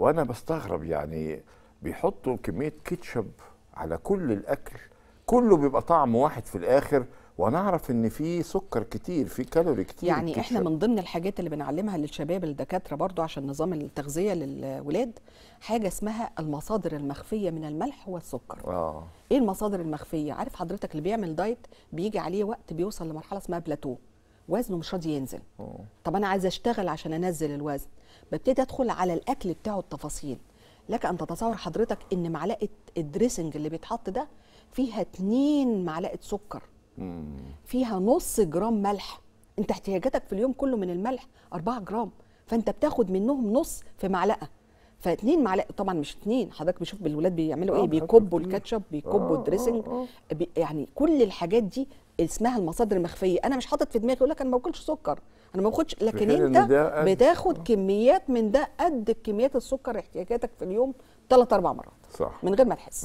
وانا بستغرب يعني بيحطوا كميه كيتشب على كل الاكل كله بيبقى طعم واحد في الاخر ونعرف ان في سكر كتير في كالوري كتير يعني كتير. احنا من ضمن الحاجات اللي بنعلمها للشباب الدكاتره برضو عشان نظام التغذيه للولاد حاجه اسمها المصادر المخفيه من الملح والسكر اه ايه المصادر المخفيه عارف حضرتك اللي بيعمل دايت بيجي عليه وقت بيوصل لمرحله اسمها بلاتو وزنه مش راضي ينزل أوه. طب انا عايزه اشتغل عشان انزل الوزن ببتدي ادخل على الاكل بتاعه التفاصيل لك ان تتصور حضرتك ان معلقه الدريسنج اللي بيتحط ده فيها 2 معلقه سكر فيها نص جرام ملح انت احتياجاتك في اليوم كله من الملح 4 جرام فانت بتاخد منهم نص في معلقه فاتنين معلقه طبعا مش اتنين حضرتك بيشوف بالولاد بيعملوا ايه آه، بيكبوا الكاتشب بيكبوا آه، الدريسنج آه، بي يعني كل الحاجات دي اسمها المصادر المخفيه انا مش حاطط في دماغي يقول لك انا ما باكلش سكر انا ما باخدش لكن انت بتاخد كميات من ده قد كميات السكر احتياجاتك في اليوم ثلاث اربع مرات صح من غير ما تحس